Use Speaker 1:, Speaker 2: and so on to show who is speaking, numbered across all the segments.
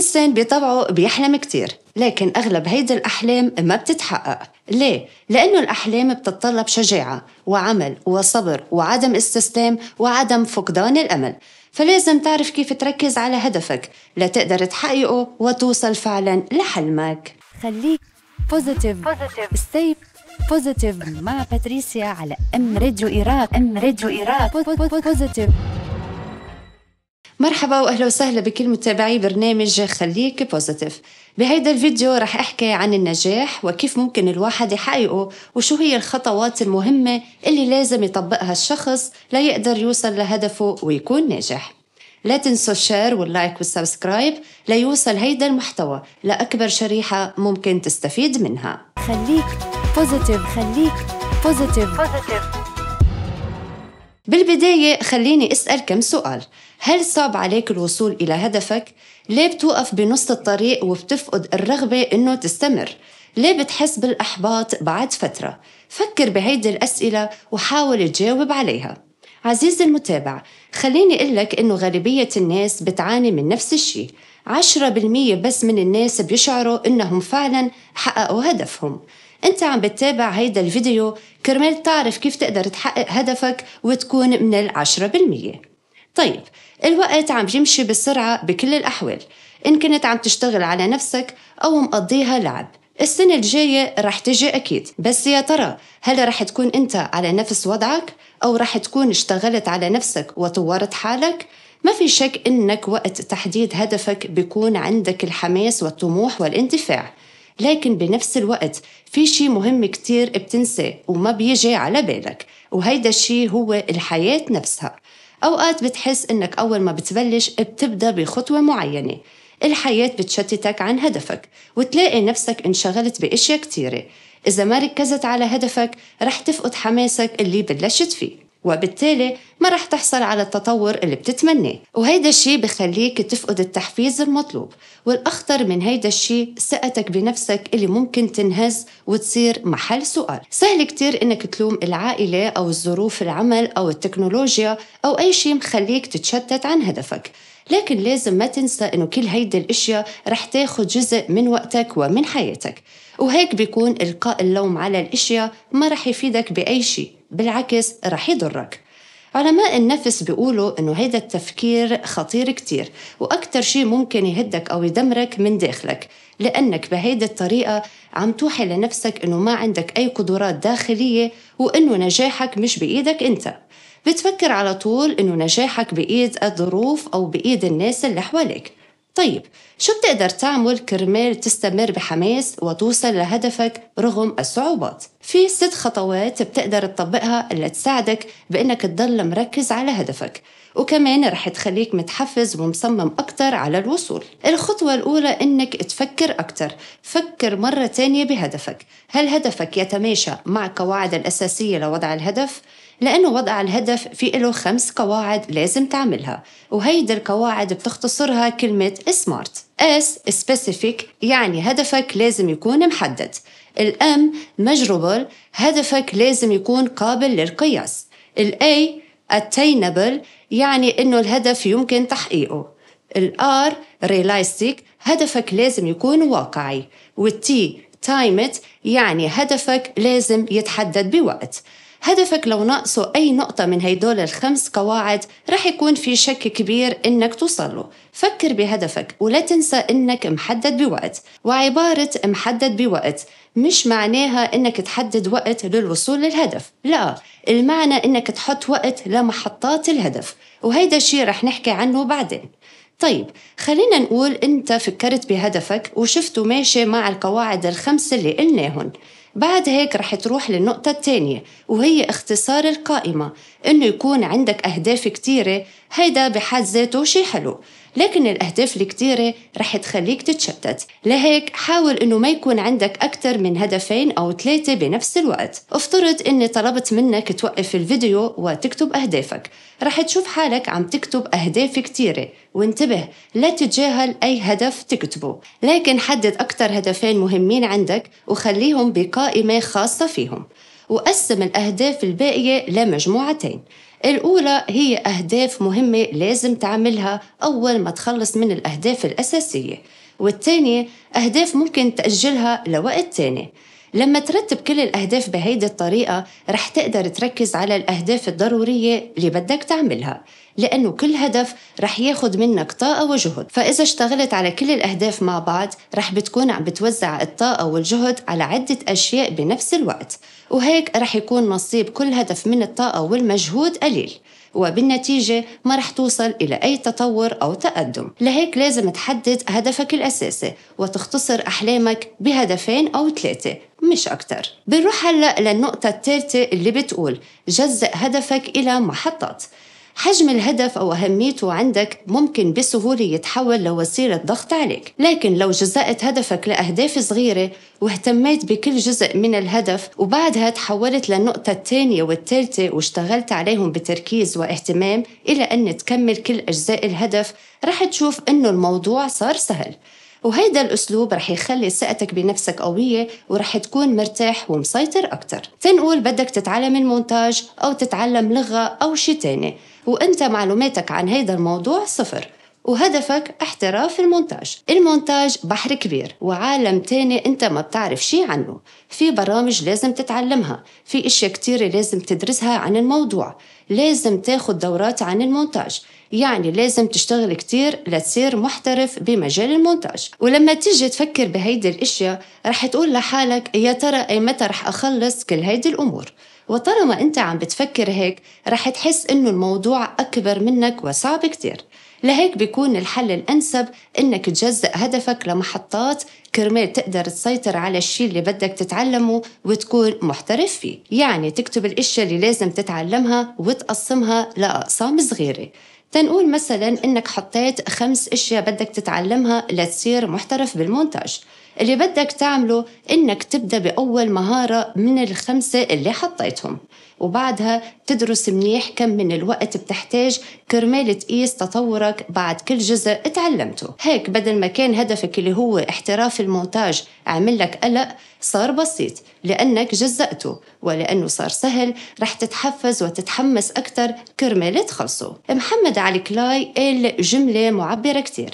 Speaker 1: الإنسان بطبعه بيحلم كتير لكن أغلب هيدي الأحلام ما بتتحقق ليه؟ لأنه الأحلام بتتطلب شجاعة وعمل وصبر وعدم استسلام وعدم فقدان الأمل فلازم تعرف كيف تركز على هدفك لتقدر تحققه وتوصل فعلا لحلمك خليك بوزيتيف ستي بوزيتيف مع باتريسيا على ام راديو ايران ام راديو ايران بوزيتيف مرحبا واهلا وسهلا بكل متابعي برنامج خليك بوزيتيف بهيدا الفيديو رح احكي عن النجاح وكيف ممكن الواحد يحققه وشو هي الخطوات المهمة اللي لازم يطبقها الشخص ليقدر يوصل لهدفه ويكون ناجح لا تنسوا الشير واللايك والسبسكرايب ليوصل هيدا المحتوى لأكبر شريحة ممكن تستفيد منها خليك بوزيتيف خليك بوزيتيف, بوزيتيف. بالبداية خليني أسأل كم سؤال هل صعب عليك الوصول إلى هدفك؟ ليه بتوقف بنص الطريق وبتفقد الرغبة إنه تستمر؟ ليه بتحس بالإحباط بعد فترة؟ فكر بهيدي الأسئلة وحاول تجاوب عليها عزيزي المتابع خليني أقول لك إنه غالبية الناس بتعاني من نفس الشيء 10% بس من الناس بيشعروا إنهم فعلا حققوا هدفهم انت عم بتتابع هيدا الفيديو كرمال تعرف كيف تقدر تحقق هدفك وتكون من العشرة بالمية طيب الوقت عم يمشي بسرعة بكل الأحوال إن كنت عم تشتغل على نفسك أو مقضيها لعب السنة الجاية رح تجي أكيد بس يا ترى هل رح تكون أنت على نفس وضعك أو رح تكون اشتغلت على نفسك وطورت حالك ما في شك إنك وقت تحديد هدفك بيكون عندك الحماس والطموح والاندفاع لكن بنفس الوقت في شي مهم كتير بتنساه وما بيجي على بالك وهيدا الشي هو الحياة نفسها أوقات بتحس إنك أول ما بتبلش بتبدأ بخطوة معينة الحياة بتشتتك عن هدفك وتلاقي نفسك انشغلت بأشياء كتيرة إذا ما ركزت على هدفك رح تفقد حماسك اللي بلشت فيه وبالتالي ما رح تحصل على التطور اللي بتتمناه وهيدا الشيء بخليك تفقد التحفيز المطلوب والأخطر من هيدا الشيء ثقتك بنفسك اللي ممكن تنهز وتصير محل سؤال سهل كتير إنك تلوم العائلة أو الظروف العمل أو التكنولوجيا أو أي شيء مخليك تتشتت عن هدفك لكن لازم ما تنسى إنه كل هيدي الأشياء رح تاخد جزء من وقتك ومن حياتك وهيك بيكون إلقاء اللوم على الأشياء ما رح يفيدك بأي شيء بالعكس رح يضرك علماء النفس بيقولوا انه هيدا التفكير خطير كتير واكتر شي ممكن يهدك او يدمرك من داخلك لانك بهيدي الطريقه عم توحي لنفسك انه ما عندك اي قدرات داخليه وانه نجاحك مش بايدك انت بتفكر على طول انه نجاحك بايد الظروف او بايد الناس اللي حواليك طيب شو بتقدر تعمل كرمال تستمر بحماس وتوصل لهدفك رغم الصعوبات؟ في ست خطوات بتقدر تطبقها اللي تساعدك بأنك تضل مركز على هدفك وكمان رح تخليك متحفز ومصمم أكتر على الوصول الخطوة الأولى أنك تفكر أكتر فكر مرة تانية بهدفك هل هدفك يتماشى مع قواعد الأساسية لوضع الهدف؟ لأنه وضع الهدف في له خمس قواعد لازم تعملها وهيدي القواعد بتختصرها كلمة سمارت S specific يعني هدفك لازم يكون محدد الام measurable هدفك لازم يكون قابل للقياس الاي attainable يعني انه الهدف يمكن تحقيقه الار realistic هدفك لازم يكون واقعي والتي time it يعني هدفك لازم يتحدد بوقت هدفك لو ناقصه أي نقطة من هيدول الخمس قواعد رح يكون في شك كبير إنك توصله فكر بهدفك ولا تنسى إنك محدد بوقت وعبارة محدد بوقت مش معناها إنك تحدد وقت للوصول للهدف لا المعنى إنك تحط وقت لمحطات الهدف وهيدا الشي رح نحكي عنه بعدين طيب خلينا نقول انت فكرت بهدفك وشفته ماشي مع القواعد الخمس اللي قلناهن بعد هيك رح تروح للنقطة الثانية وهي اختصار القائمة إنه يكون عندك أهداف كتيرة هيدا بحد ذاته شي حلو لكن الأهداف الكتيرة رح تخليك تتشتت لهيك حاول أنه ما يكون عندك أكثر من هدفين أو ثلاثة بنفس الوقت افترض أني طلبت منك توقف الفيديو وتكتب أهدافك رح تشوف حالك عم تكتب أهداف كتيرة وانتبه لا تتجاهل أي هدف تكتبه لكن حدد أكثر هدفين مهمين عندك وخليهم بقائمة خاصة فيهم وقسم الأهداف الباقية لمجموعتين الأولى هي أهداف مهمة لازم تعملها أول ما تخلص من الأهداف الأساسية والثانية أهداف ممكن تأجلها لوقت تاني لما ترتب كل الأهداف بهيدي الطريقة رح تقدر تركز على الأهداف الضرورية اللي بدك تعملها لأنه كل هدف رح ياخد منك طاقة وجهد فإذا اشتغلت على كل الأهداف مع بعض رح بتكون عم بتوزع الطاقة والجهد على عدة أشياء بنفس الوقت وهيك رح يكون نصيب كل هدف من الطاقة والمجهود قليل وبالنتيجة ما رح توصل إلى أي تطور أو تقدم لهيك لازم تحدد هدفك الأساسي وتختصر أحلامك بهدفين أو ثلاثة مش أكتر بنروح هلأ للنقطة الثالثة اللي بتقول جزء هدفك إلى محطات حجم الهدف أو أهميته عندك ممكن بسهولة يتحول لوسيلة ضغط عليك لكن لو جزأت هدفك لأهداف صغيرة واهتميت بكل جزء من الهدف وبعدها تحولت للنقطة الثانية والثالثة واشتغلت عليهم بتركيز واهتمام إلى أن تكمل كل أجزاء الهدف رح تشوف أنه الموضوع صار سهل وهيدا الأسلوب رح يخلي ثقتك بنفسك قوية ورح تكون مرتاح ومسيطر أكتر تنقول بدك تتعلم المونتاج أو تتعلم لغة أو شي تاني وأنت معلوماتك عن هذا الموضوع صفر وهدفك احتراف المونتاج المونتاج بحر كبير وعالم تاني انت ما بتعرف شي عنه في برامج لازم تتعلمها في اشياء كتير لازم تدرسها عن الموضوع لازم تاخد دورات عن المونتاج يعني لازم تشتغل كتير لتصير محترف بمجال المونتاج ولما تيجي تفكر بهيدي الاشياء رح تقول لحالك يا ترى اي متى رح اخلص كل هيدي الامور وطالما أنت عم بتفكر هيك رح تحس إنه الموضوع أكبر منك وصعب كتير لهيك بيكون الحل الأنسب إنك تجزأ هدفك لمحطات كرمال تقدر تسيطر على الشيء اللي بدك تتعلمه وتكون محترف فيه يعني تكتب الأشياء اللي لازم تتعلمها وتقسمها لأقسام صغيرة تنقول مثلا إنك حطيت خمس أشياء بدك تتعلمها لتصير محترف بالمونتاج اللي بدك تعمله انك تبدا باول مهاره من الخمسه اللي حطيتهم وبعدها تدرس منيح كم من الوقت بتحتاج كرمال تقيس تطورك بعد كل جزء تعلمته هيك بدل ما كان هدفك اللي هو احتراف المونتاج عمل لك قلق صار بسيط لأنك جزأته ولأنه صار سهل رح تتحفز وتتحمس أكثر كرمال تخلصه محمد علي كلاي قال جملة معبرة كتير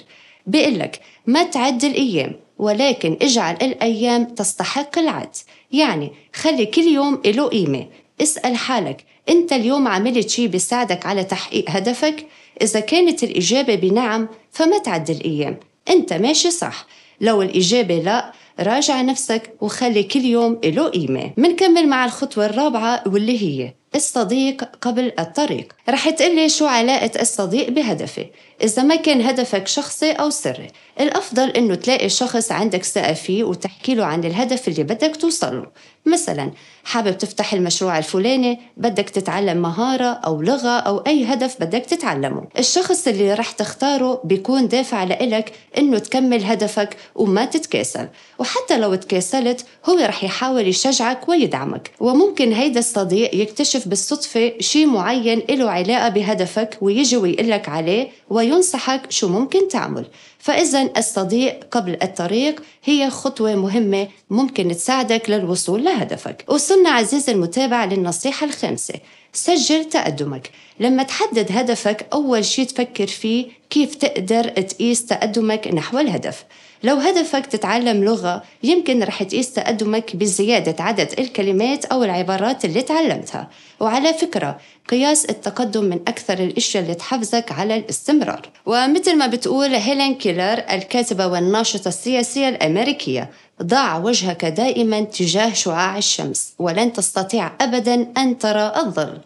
Speaker 1: لك ما تعد الأيام ولكن اجعل الأيام تستحق العد يعني خلي كل يوم له قيمة اسأل حالك أنت اليوم عملت شي بيساعدك على تحقيق هدفك إذا كانت الإجابة بنعم فما تعد الأيام أنت ماشي صح لو الإجابة لا راجع نفسك وخلي كل يوم له قيمة منكمل مع الخطوة الرابعة واللي هي الصديق قبل الطريق رح تقلي شو علاقة الصديق بهدفي إذا ما كان هدفك شخصي أو سري الأفضل إنه تلاقي شخص عندك ثقة فيه وتحكي له عن الهدف اللي بدك توصل له مثلا حابب تفتح المشروع الفلاني بدك تتعلم مهارة أو لغة أو أي هدف بدك تتعلمه الشخص اللي رح تختاره بيكون دافع لإلك إنه تكمل هدفك وما تتكاسل وحتى لو تكاسلت هو رح يحاول يشجعك ويدعمك وممكن هيدا الصديق يكتشف يكتشف بالصدفة شي معين له علاقة بهدفك ويجي ويقلك عليه وينصحك شو ممكن تعمل فإذا الصديق قبل الطريق هي خطوة مهمة ممكن تساعدك للوصول لهدفك وصلنا عزيزي المتابع للنصيحة الخامسة سجل تقدمك لما تحدد هدفك أول شي تفكر فيه كيف تقدر تقيس تقدمك نحو الهدف لو هدفك تتعلم لغة يمكن رح تقيس تقدمك بزيادة عدد الكلمات أو العبارات اللي تعلمتها وعلى فكرة قياس التقدم من أكثر الأشياء اللي تحفزك على الاستمرار ومثل ما بتقول هيلين كيلر الكاتبة والناشطة السياسية الأمريكية ضع وجهك دائما تجاه شعاع الشمس ولن تستطيع أبدا أن ترى الظل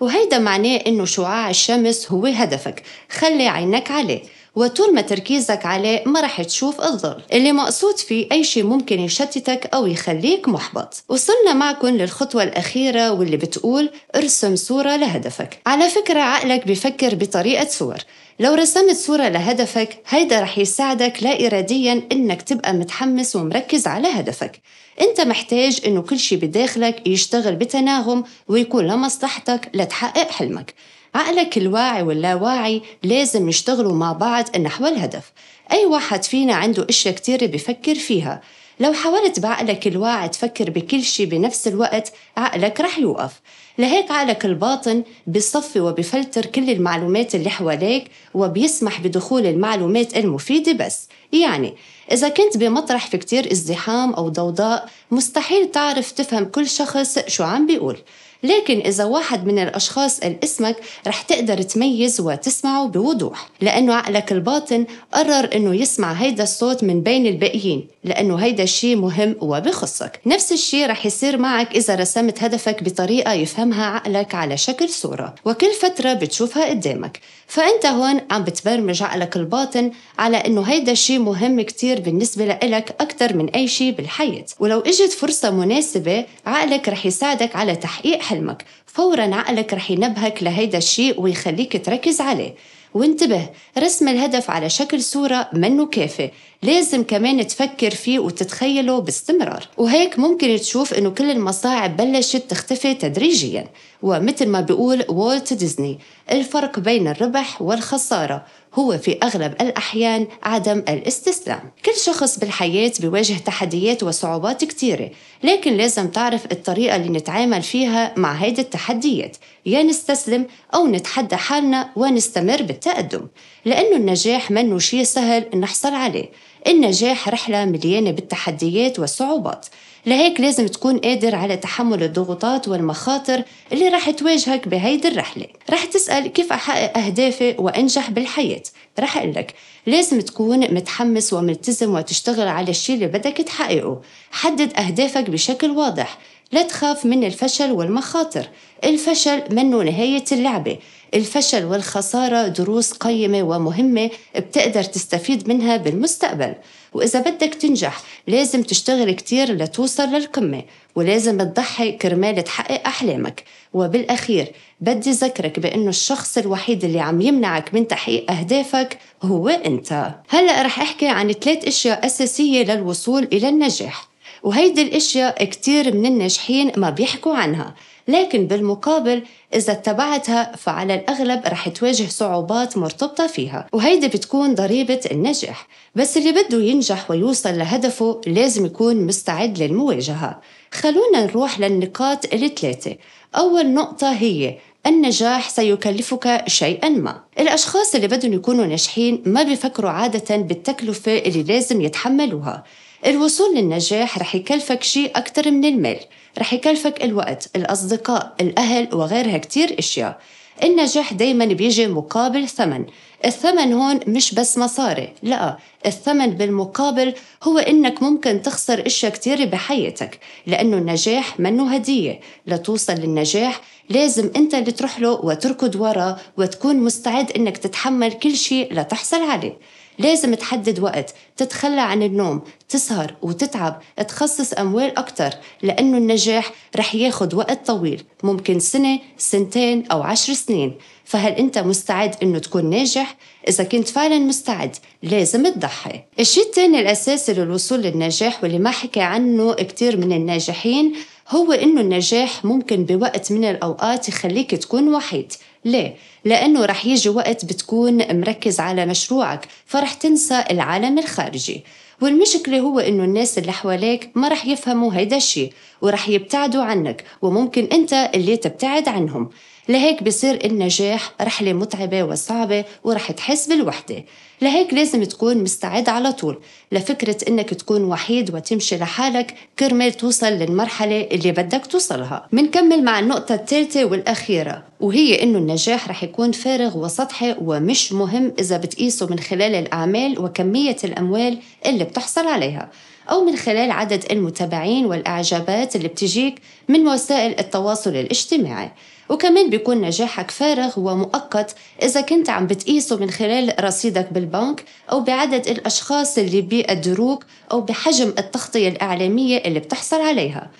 Speaker 1: وهيدا معناه أنه شعاع الشمس هو هدفك خلي عينك عليه وطول ما تركيزك عليه ما رح تشوف الظل اللي مقصود فيه أي شيء ممكن يشتتك أو يخليك محبط وصلنا معكم للخطوة الأخيرة واللي بتقول ارسم صورة لهدفك على فكرة عقلك بفكر بطريقة صور لو رسمت صورة لهدفك هيدا رح يساعدك لا إراديا إنك تبقى متحمس ومركز على هدفك أنت محتاج إنه كل شي بداخلك يشتغل بتناغم ويكون لمصلحتك لتحقق حلمك عقلك الواعي واللاواعي لازم يشتغلوا مع بعض نحو الهدف أي واحد فينا عنده أشياء كتيرة بفكر فيها لو حاولت بعقلك الواعي تفكر بكل شيء بنفس الوقت عقلك رح يوقف لهيك عقلك الباطن بصفي وبيفلتر كل المعلومات اللي حواليك وبيسمح بدخول المعلومات المفيدة بس يعني إذا كنت بمطرح في كتير ازدحام أو ضوضاء مستحيل تعرف تفهم كل شخص شو عم بيقول لكن إذا واحد من الأشخاص قال اسمك رح تقدر تميز وتسمعه بوضوح لأنه عقلك الباطن قرر أنه يسمع هيدا الصوت من بين الباقيين لأنه هيدا الشيء مهم وبخصك نفس الشيء رح يصير معك إذا رسمت هدفك بطريقة يفهمها عقلك على شكل صورة وكل فترة بتشوفها قدامك فأنت هون عم بتبرمج عقلك الباطن على أنه هيدا الشيء مهم كتير بالنسبة لإلك أكثر من أي شيء بالحياة ولو إجت فرصة مناسبة عقلك رح يساعدك على تحقيق حلمك فورا عقلك رح ينبهك لهيدا الشيء ويخليك تركز عليه وانتبه رسم الهدف على شكل صورة منه كافي لازم كمان تفكر فيه وتتخيله باستمرار وهيك ممكن تشوف انه كل المصاعب بلشت تختفي تدريجيا ومثل ما بيقول والت ديزني الفرق بين الربح والخسارة هو في أغلب الأحيان عدم الاستسلام كل شخص بالحياة بيواجه تحديات وصعوبات كثيرة لكن لازم تعرف الطريقة اللي نتعامل فيها مع هيدي التحديات يا يعني نستسلم أو نتحدى حالنا ونستمر بالتقدم لأنه النجاح منه شيء سهل نحصل عليه النجاح رحلة مليانة بالتحديات والصعوبات لهيك لازم تكون قادر على تحمل الضغوطات والمخاطر اللي راح تواجهك بهيدي الرحلة راح تسأل كيف أحقق أهدافي وأنجح بالحياة راح أقلك لازم تكون متحمس وملتزم وتشتغل على الشي اللي بدك تحققه حدد أهدافك بشكل واضح لا تخاف من الفشل والمخاطر الفشل منه نهاية اللعبة الفشل والخسارة دروس قيمة ومهمة بتقدر تستفيد منها بالمستقبل وإذا بدك تنجح لازم تشتغل كتير لتوصل للقمة ولازم تضحي كرمال تحقق أحلامك وبالأخير بدي ذكرك بأنه الشخص الوحيد اللي عم يمنعك من تحقيق أهدافك هو أنت هلأ رح أحكي عن ثلاث أشياء أساسية للوصول إلى النجاح وهيدي الاشياء كتير من الناجحين ما بيحكوا عنها لكن بالمقابل إذا اتبعتها فعلى الأغلب رح تواجه صعوبات مرتبطة فيها وهيدي بتكون ضريبة النجاح بس اللي بده ينجح ويوصل لهدفه لازم يكون مستعد للمواجهة خلونا نروح للنقاط الثلاثة أول نقطة هي النجاح سيكلفك شيئا ما الأشخاص اللي بدهم يكونوا ناجحين ما بيفكروا عادة بالتكلفة اللي لازم يتحملوها الوصول للنجاح رح يكلفك شيء أكتر من المال رح يكلفك الوقت الأصدقاء الأهل وغيرها كتير إشياء النجاح دايما بيجي مقابل ثمن الثمن هون مش بس مصاري لا الثمن بالمقابل هو انك ممكن تخسر اشياء كتير بحياتك لانه النجاح منه هدية لتوصل للنجاح لازم انت اللي تروح له وتركض وراه وتكون مستعد انك تتحمل كل شيء لتحصل عليه لازم تحدد وقت تتخلى عن النوم تسهر وتتعب تخصص أموال أكتر لأنه النجاح رح ياخد وقت طويل ممكن سنة سنتين أو عشر سنين فهل أنت مستعد أنه تكون ناجح؟ إذا كنت فعلا مستعد لازم تضحي الشيء الثاني الأساسي للوصول للنجاح واللي ما حكى عنه كتير من الناجحين هو أنه النجاح ممكن بوقت من الأوقات يخليك تكون وحيد ليه؟ لأنه رح يجي وقت بتكون مركز على مشروعك فرح تنسى العالم الخارجي والمشكلة هو إنه الناس اللي حواليك ما رح يفهموا هيدا الشي ورح يبتعدوا عنك وممكن أنت اللي تبتعد عنهم لهيك بصير النجاح رحلة متعبة وصعبة ورح تحس بالوحدة لهيك لازم تكون مستعد على طول لفكرة إنك تكون وحيد وتمشي لحالك كرمال توصل للمرحلة اللي بدك توصلها منكمل مع النقطة الثالثة والأخيرة وهي إنه النجاح رح يكون فارغ وسطحي ومش مهم إذا بتقيسه من خلال الأعمال وكمية الأموال اللي بتحصل عليها أو من خلال عدد المتابعين والإعجابات اللي بتجيك من وسائل التواصل الاجتماعي وكمان بيكون نجاحك فارغ ومؤقت إذا كنت عم بتقيسه من خلال رصيدك بالبنك أو بعدد الأشخاص اللي بيقدروك أو بحجم التغطية الإعلامية اللي بتحصل عليها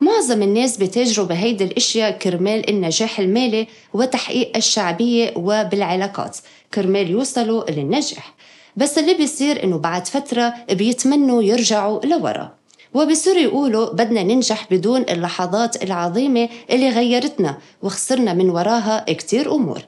Speaker 1: معظم الناس بتجروا بهيدي الاشياء كرمال النجاح المالي وتحقيق الشعبيه وبالعلاقات كرمال يوصلوا للنجاح بس اللي بيصير انه بعد فتره بيتمنوا يرجعوا لورا وبصيروا يقولوا بدنا ننجح بدون اللحظات العظيمة اللي غيرتنا وخسرنا من وراها كتير أمور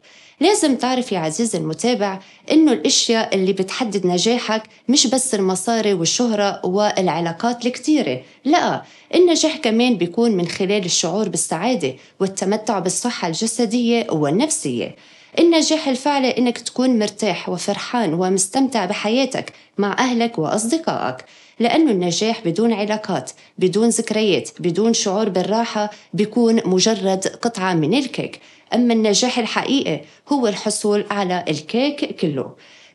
Speaker 1: لازم تعرف يا عزيزي المتابع إنه الأشياء اللي بتحدد نجاحك مش بس المصاري والشهرة والعلاقات الكتيرة لا النجاح كمان بيكون من خلال الشعور بالسعادة والتمتع بالصحة الجسدية والنفسية النجاح الفعلي إنك تكون مرتاح وفرحان ومستمتع بحياتك مع أهلك وأصدقائك لأنه النجاح بدون علاقات بدون ذكريات بدون شعور بالراحة بيكون مجرد قطعة من الكيك أما النجاح الحقيقي هو الحصول على الكيك كله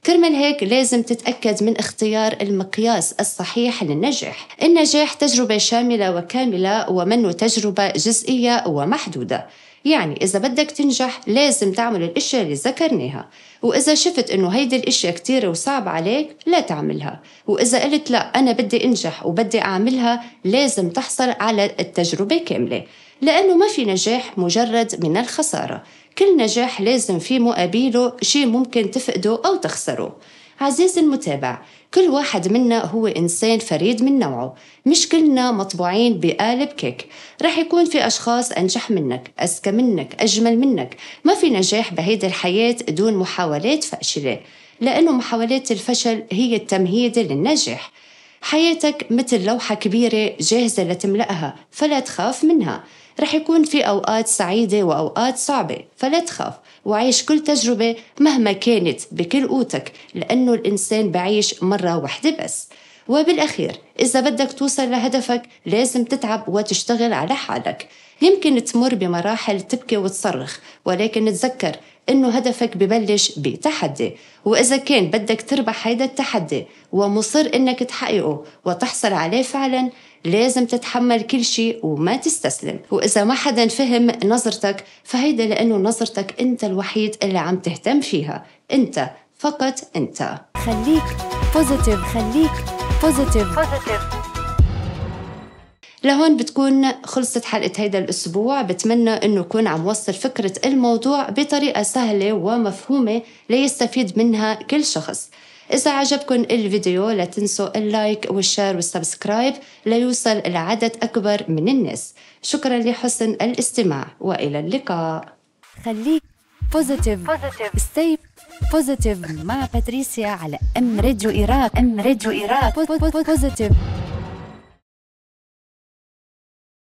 Speaker 1: كرمال هيك لازم تتأكد من اختيار المقياس الصحيح للنجاح النجاح تجربة شاملة وكاملة ومنه تجربة جزئية ومحدودة يعني إذا بدك تنجح لازم تعمل الأشياء اللي ذكرناها وإذا شفت إنه هيدي الأشياء كتيرة وصعبة عليك لا تعملها وإذا قلت لا أنا بدي أنجح وبدي أعملها لازم تحصل على التجربة كاملة لأنه ما في نجاح مجرد من الخسارة كل نجاح لازم في مقابله شيء ممكن تفقده أو تخسره عزيز المتابع كل واحد منا هو إنسان فريد من نوعه مش كلنا مطبوعين بقالب كيك رح يكون في أشخاص أنجح منك أذكى منك أجمل منك ما في نجاح بهيدي الحياة دون محاولات فاشلة لأنه محاولات الفشل هي التمهيد للنجاح حياتك مثل لوحة كبيرة جاهزة لتملأها فلا تخاف منها رح يكون في أوقات سعيدة وأوقات صعبة فلا تخاف وعيش كل تجربة مهما كانت بكل قوتك لأنه الإنسان بعيش مرة واحدة بس وبالأخير إذا بدك توصل لهدفك لازم تتعب وتشتغل على حالك يمكن تمر بمراحل تبكي وتصرخ ولكن تذكر إنه هدفك ببلش بتحدي وإذا كان بدك تربح هيدا التحدي ومصر إنك تحققه وتحصل عليه فعلا لازم تتحمل كل شيء وما تستسلم وإذا ما حدا فهم نظرتك فهيدا لأنه نظرتك أنت الوحيد اللي عم تهتم فيها أنت فقط أنت خليك بوزيتيف خليك بوزيتيف بوزيتيف لهون بتكون خلصت حلقة هيدا الأسبوع بتمنى أنه يكون عم وصل فكرة الموضوع بطريقة سهلة ومفهومة ليستفيد منها كل شخص إذا عجبكم الفيديو لا تنسوا اللايك والشير والسبسكرايب ليوصل لعدد أكبر من الناس شكرا لحسن الاستماع وإلى اللقاء خليك بوزيتيف ستي بوزيتيف مع باتريسيا على ام راديو ايراق ام راديو ايراق بوزيتيف بو بو بو